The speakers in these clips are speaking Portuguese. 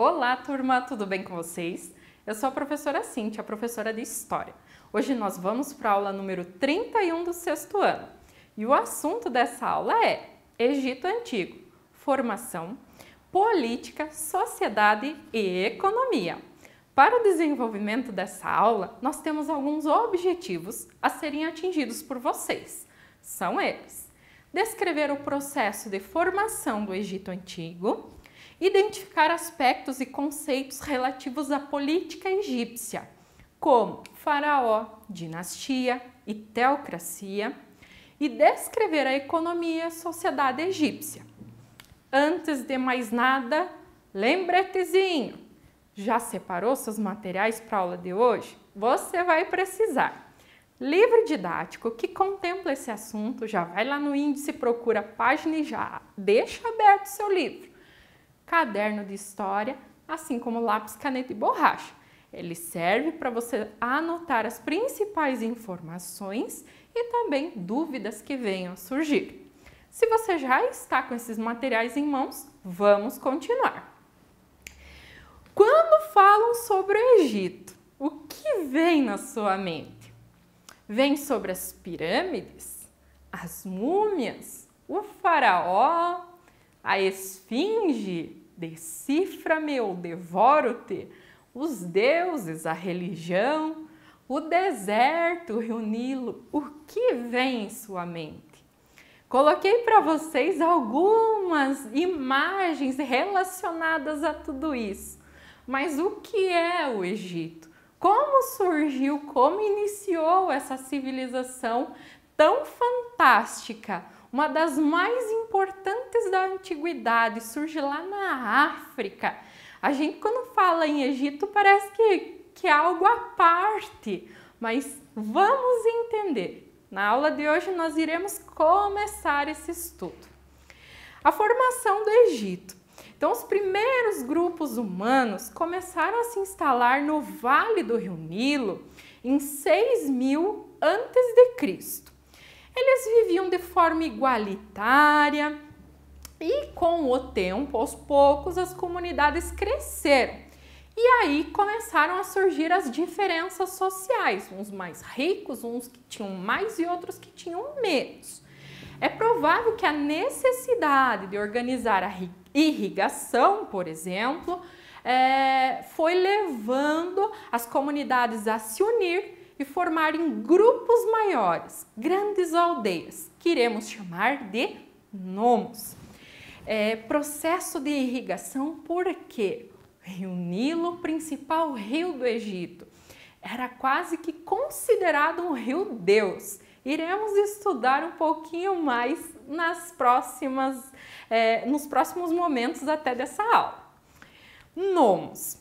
Olá, turma, tudo bem com vocês? Eu sou a professora Cintia, professora de História. Hoje nós vamos para a aula número 31 do sexto ano. E o assunto dessa aula é Egito Antigo, formação, política, sociedade e economia. Para o desenvolvimento dessa aula, nós temos alguns objetivos a serem atingidos por vocês. São eles: descrever o processo de formação do Egito Antigo, identificar aspectos e conceitos relativos à política egípcia, como faraó, dinastia e teocracia, e descrever a economia e a sociedade egípcia. Antes de mais nada, lembretezinho! Já separou seus materiais para a aula de hoje? Você vai precisar. Livro didático que contempla esse assunto, já vai lá no índice, procura a página e já deixa aberto seu livro caderno de história, assim como lápis, caneta e borracha. Ele serve para você anotar as principais informações e também dúvidas que venham a surgir. Se você já está com esses materiais em mãos, vamos continuar. Quando falam sobre o Egito, o que vem na sua mente? Vem sobre as pirâmides, as múmias, o faraó, a esfinge, decifra-me ou devoro-te, os deuses, a religião, o deserto, o rio Nilo, o que vem em sua mente? Coloquei para vocês algumas imagens relacionadas a tudo isso. Mas o que é o Egito? Como surgiu, como iniciou essa civilização tão fantástica? uma das mais importantes da antiguidade, surge lá na África. A gente, quando fala em Egito, parece que, que é algo à parte, mas vamos entender. Na aula de hoje, nós iremos começar esse estudo. A formação do Egito. Então, os primeiros grupos humanos começaram a se instalar no Vale do Rio Nilo em 6000 antes de Cristo eles viviam de forma igualitária e com o tempo, aos poucos, as comunidades cresceram. E aí começaram a surgir as diferenças sociais, uns mais ricos, uns que tinham mais e outros que tinham menos. É provável que a necessidade de organizar a irrigação, por exemplo, é, foi levando as comunidades a se unir e formarem grupos maiores, grandes aldeias, que iremos chamar de nomos. É, processo de irrigação porque Rio Nilo, principal rio do Egito, era quase que considerado um rio deus. Iremos estudar um pouquinho mais nas próximas, é, nos próximos momentos até dessa aula. Nomos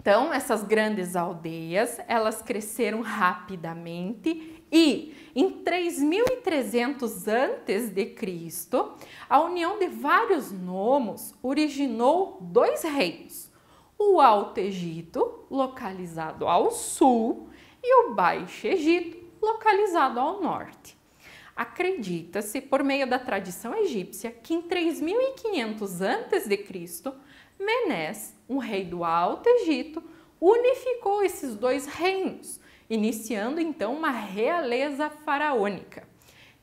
então, essas grandes aldeias, elas cresceram rapidamente e em 3.300 antes de Cristo, a união de vários nomos originou dois reinos: o Alto Egito, localizado ao sul, e o Baixo Egito, localizado ao norte. Acredita-se, por meio da tradição egípcia, que em 3.500 antes de Cristo Menés, um rei do Alto Egito, unificou esses dois reinos, iniciando então uma realeza faraônica.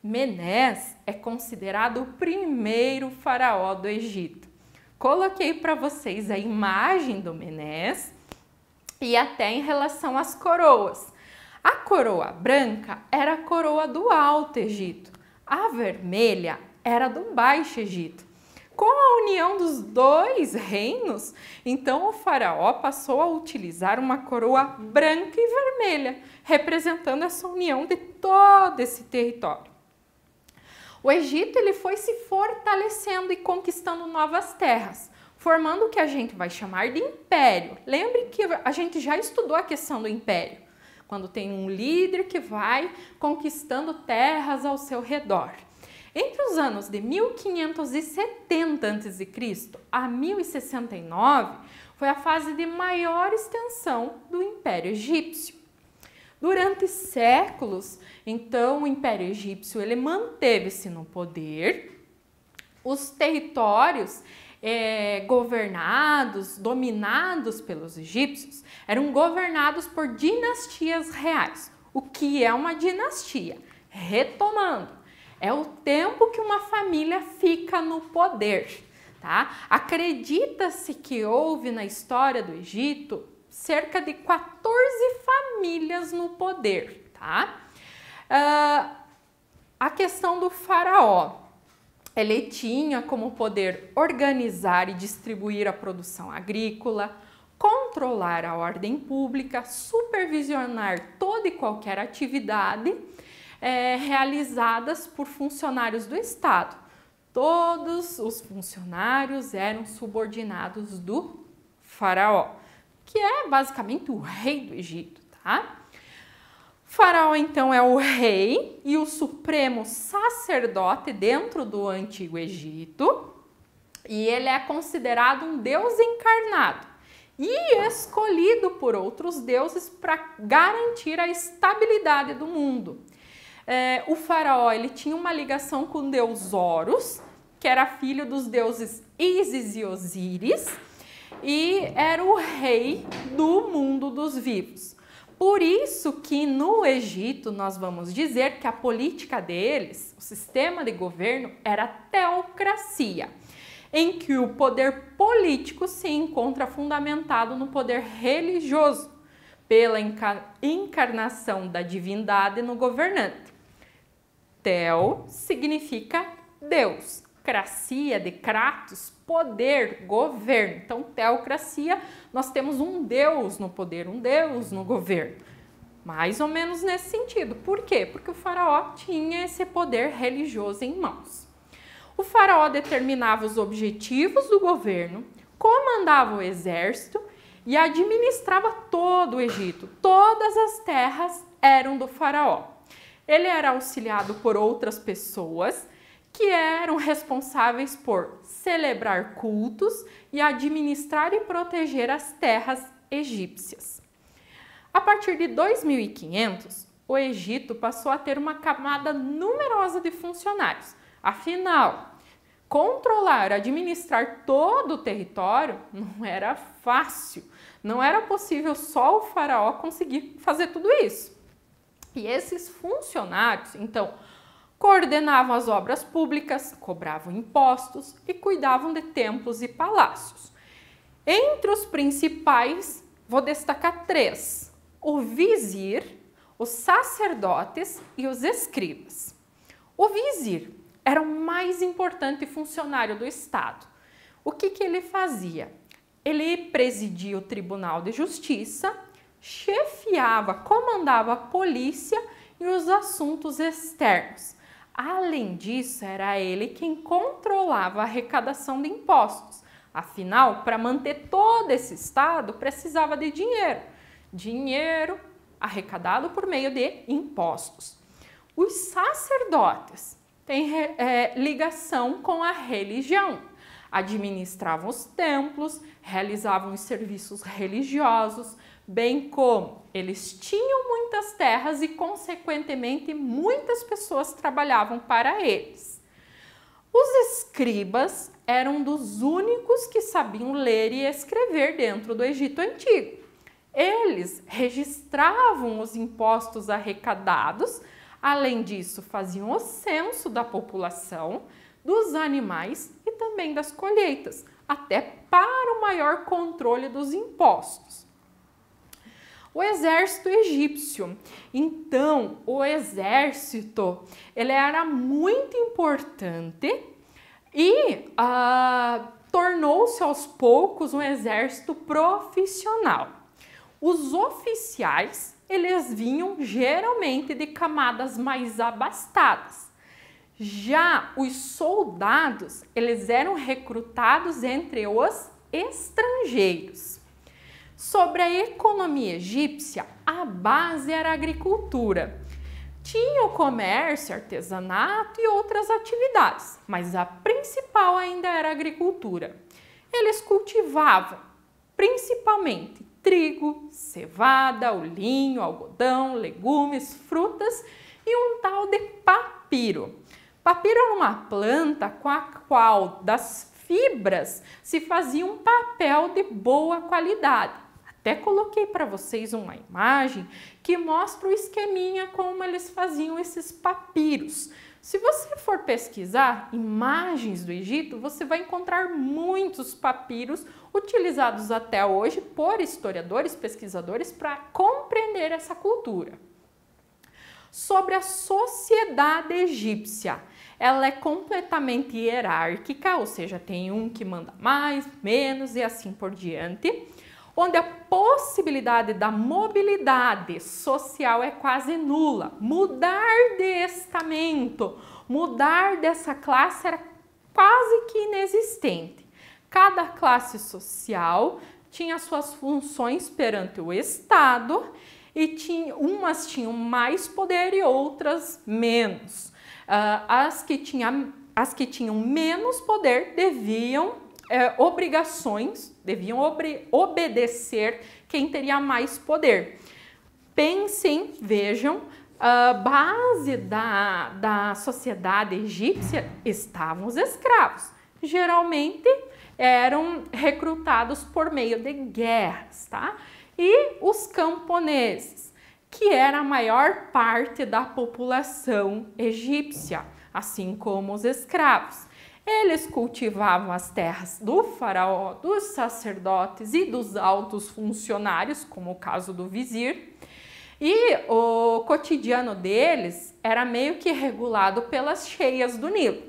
Menés é considerado o primeiro faraó do Egito. Coloquei para vocês a imagem do Menés e até em relação às coroas. A coroa branca era a coroa do Alto Egito, a vermelha era do Baixo Egito com a união dos dois reinos, então o faraó passou a utilizar uma coroa branca e vermelha, representando essa união de todo esse território. O Egito ele foi se fortalecendo e conquistando novas terras, formando o que a gente vai chamar de império. Lembre que a gente já estudou a questão do império, quando tem um líder que vai conquistando terras ao seu redor. Entre os anos de 1570 a.C. a 1069, foi a fase de maior extensão do Império Egípcio. Durante séculos, então, o Império Egípcio ele manteve-se no poder. Os territórios é, governados, dominados pelos egípcios, eram governados por dinastias reais. O que é uma dinastia? Retomando, é o tempo que uma família fica no poder, tá? Acredita-se que houve na história do Egito cerca de 14 famílias no poder, tá? Uh, a questão do faraó. Ele tinha como poder organizar e distribuir a produção agrícola, controlar a ordem pública, supervisionar toda e qualquer atividade é, realizadas por funcionários do Estado. Todos os funcionários eram subordinados do faraó, que é basicamente o rei do Egito, tá? faraó então é o rei e o supremo sacerdote dentro do antigo Egito, e ele é considerado um deus encarnado e escolhido por outros deuses para garantir a estabilidade do mundo. É, o faraó ele tinha uma ligação com o deus Horus, que era filho dos deuses Isis e Osíris, e era o rei do mundo dos vivos. Por isso que no Egito nós vamos dizer que a política deles, o sistema de governo era teocracia, em que o poder político se encontra fundamentado no poder religioso, pela encarnação da divindade no governante. Tel significa Deus. Cracia, de Kratos, poder, governo. Então, teocracia, nós temos um Deus no poder, um Deus no governo. Mais ou menos nesse sentido. Por quê? Porque o faraó tinha esse poder religioso em mãos. O faraó determinava os objetivos do governo, comandava o exército e administrava todo o Egito. Todas as terras eram do faraó. Ele era auxiliado por outras pessoas que eram responsáveis por celebrar cultos e administrar e proteger as terras egípcias. A partir de 2500, o Egito passou a ter uma camada numerosa de funcionários. Afinal, controlar, administrar todo o território não era fácil. Não era possível só o faraó conseguir fazer tudo isso. E esses funcionários, então, coordenavam as obras públicas, cobravam impostos e cuidavam de templos e palácios. Entre os principais, vou destacar três: o vizir, os sacerdotes e os escribas. O vizir era o mais importante funcionário do Estado. O que, que ele fazia? Ele presidia o Tribunal de Justiça chefiava, comandava a polícia e os assuntos externos. Além disso, era ele quem controlava a arrecadação de impostos. Afinal, para manter todo esse estado, precisava de dinheiro. Dinheiro arrecadado por meio de impostos. Os sacerdotes têm é, ligação com a religião. Administravam os templos, realizavam os serviços religiosos, bem como eles tinham muitas terras e, consequentemente, muitas pessoas trabalhavam para eles. Os escribas eram dos únicos que sabiam ler e escrever dentro do Egito Antigo. Eles registravam os impostos arrecadados, além disso, faziam o censo da população, dos animais e também das colheitas, até para o maior controle dos impostos o exército egípcio. Então, o exército ele era muito importante e ah, tornou-se aos poucos um exército profissional. Os oficiais eles vinham geralmente de camadas mais abastadas. Já os soldados, eles eram recrutados entre os estrangeiros. Sobre a economia egípcia, a base era a agricultura. Tinha o comércio, artesanato e outras atividades, mas a principal ainda era a agricultura. Eles cultivavam principalmente trigo, cevada, linho, algodão, legumes, frutas e um tal de papiro. Papiro era uma planta com a qual das fibras se fazia um papel de boa qualidade até coloquei para vocês uma imagem que mostra o esqueminha como eles faziam esses papiros. Se você for pesquisar imagens do Egito, você vai encontrar muitos papiros utilizados até hoje por historiadores, pesquisadores para compreender essa cultura. Sobre a sociedade egípcia, ela é completamente hierárquica, ou seja, tem um que manda mais, menos e assim por diante onde a possibilidade da mobilidade social é quase nula. Mudar de estamento, mudar dessa classe era quase que inexistente. Cada classe social tinha suas funções perante o Estado e tinha, umas tinham mais poder e outras menos. Uh, as, que tinha, as que tinham menos poder deviam é, obrigações, deviam obedecer quem teria mais poder. Pensem, vejam, a base da, da sociedade egípcia estavam os escravos. Geralmente eram recrutados por meio de guerras, tá? E os camponeses, que era a maior parte da população egípcia, assim como os escravos. Eles cultivavam as terras do faraó, dos sacerdotes e dos altos funcionários, como o caso do vizir. E o cotidiano deles era meio que regulado pelas cheias do Nilo.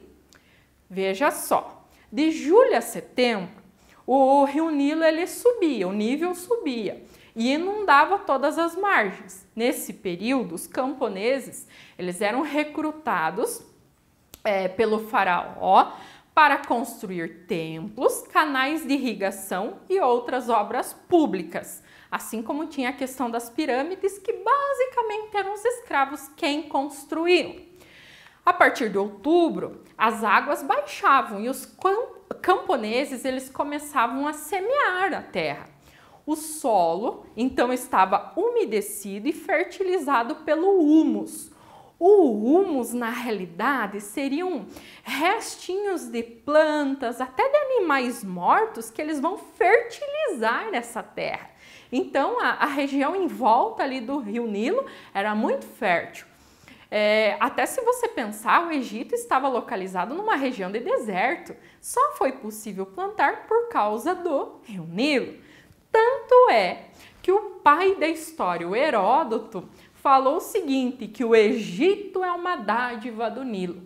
Veja só, de julho a setembro, o rio Nilo ele subia, o nível subia e inundava todas as margens. Nesse período, os camponeses eles eram recrutados é, pelo faraó para construir templos, canais de irrigação e outras obras públicas. Assim como tinha a questão das pirâmides, que basicamente eram os escravos quem construíam. A partir de outubro, as águas baixavam e os camponeses eles começavam a semear a terra. O solo então estava umedecido e fertilizado pelo humus. O humus, na realidade, seriam restinhos de plantas, até de animais mortos, que eles vão fertilizar essa terra. Então, a, a região em volta ali do rio Nilo era muito fértil. É, até se você pensar, o Egito estava localizado numa região de deserto. Só foi possível plantar por causa do rio Nilo. Tanto é que o pai da história, o Heródoto, falou o seguinte, que o Egito é uma dádiva do Nilo.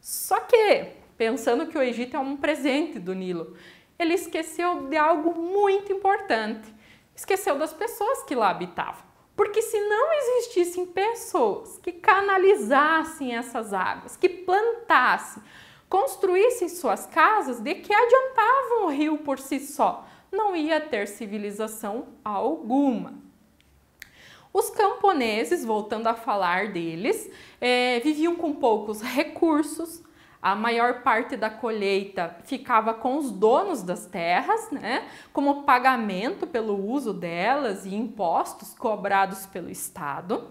Só que, pensando que o Egito é um presente do Nilo, ele esqueceu de algo muito importante. Esqueceu das pessoas que lá habitavam. Porque se não existissem pessoas que canalizassem essas águas, que plantassem, construíssem suas casas, de que adiantavam o rio por si só? Não ia ter civilização alguma. Os camponeses, voltando a falar deles, é, viviam com poucos recursos, a maior parte da colheita ficava com os donos das terras, né, como pagamento pelo uso delas e impostos cobrados pelo Estado.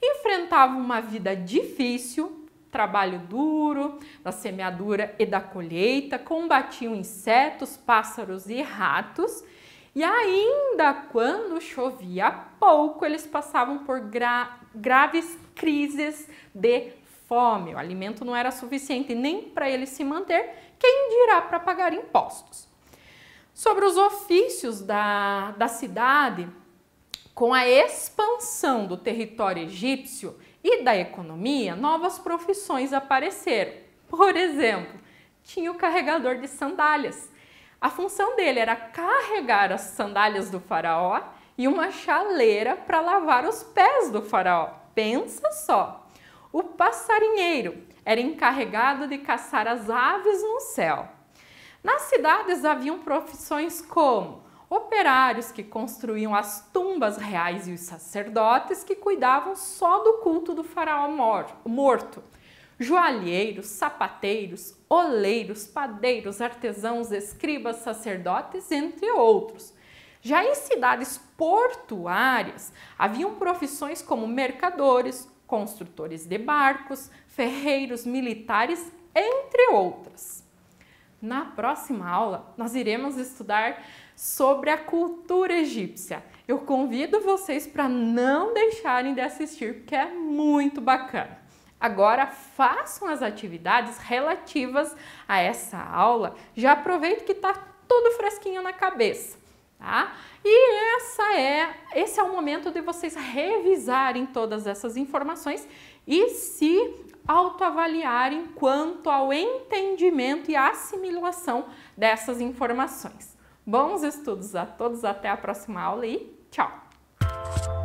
enfrentavam uma vida difícil, trabalho duro, da semeadura e da colheita, combatiam insetos, pássaros e ratos e ainda quando chovia pouco, eles passavam por gra graves crises de fome. O alimento não era suficiente nem para eles se manter, quem dirá para pagar impostos. Sobre os ofícios da, da cidade, com a expansão do território egípcio e da economia, novas profissões apareceram. Por exemplo, tinha o carregador de sandálias a função dele era carregar as sandálias do faraó e uma chaleira para lavar os pés do faraó. Pensa só! O passarinheiro era encarregado de caçar as aves no céu. Nas cidades haviam profissões como operários que construíam as tumbas reais e os sacerdotes que cuidavam só do culto do faraó morto joalheiros, sapateiros, oleiros, padeiros, artesãos, escribas, sacerdotes, entre outros. Já em cidades portuárias, haviam profissões como mercadores, construtores de barcos, ferreiros, militares, entre outras. Na próxima aula, nós iremos estudar sobre a cultura egípcia. Eu convido vocês para não deixarem de assistir, porque é muito bacana. Agora façam as atividades relativas a essa aula. Já aproveito que está tudo fresquinho na cabeça, tá? E essa é, esse é o momento de vocês revisarem todas essas informações e se autoavaliarem quanto ao entendimento e assimilação dessas informações. Bons estudos a todos, até a próxima aula e tchau!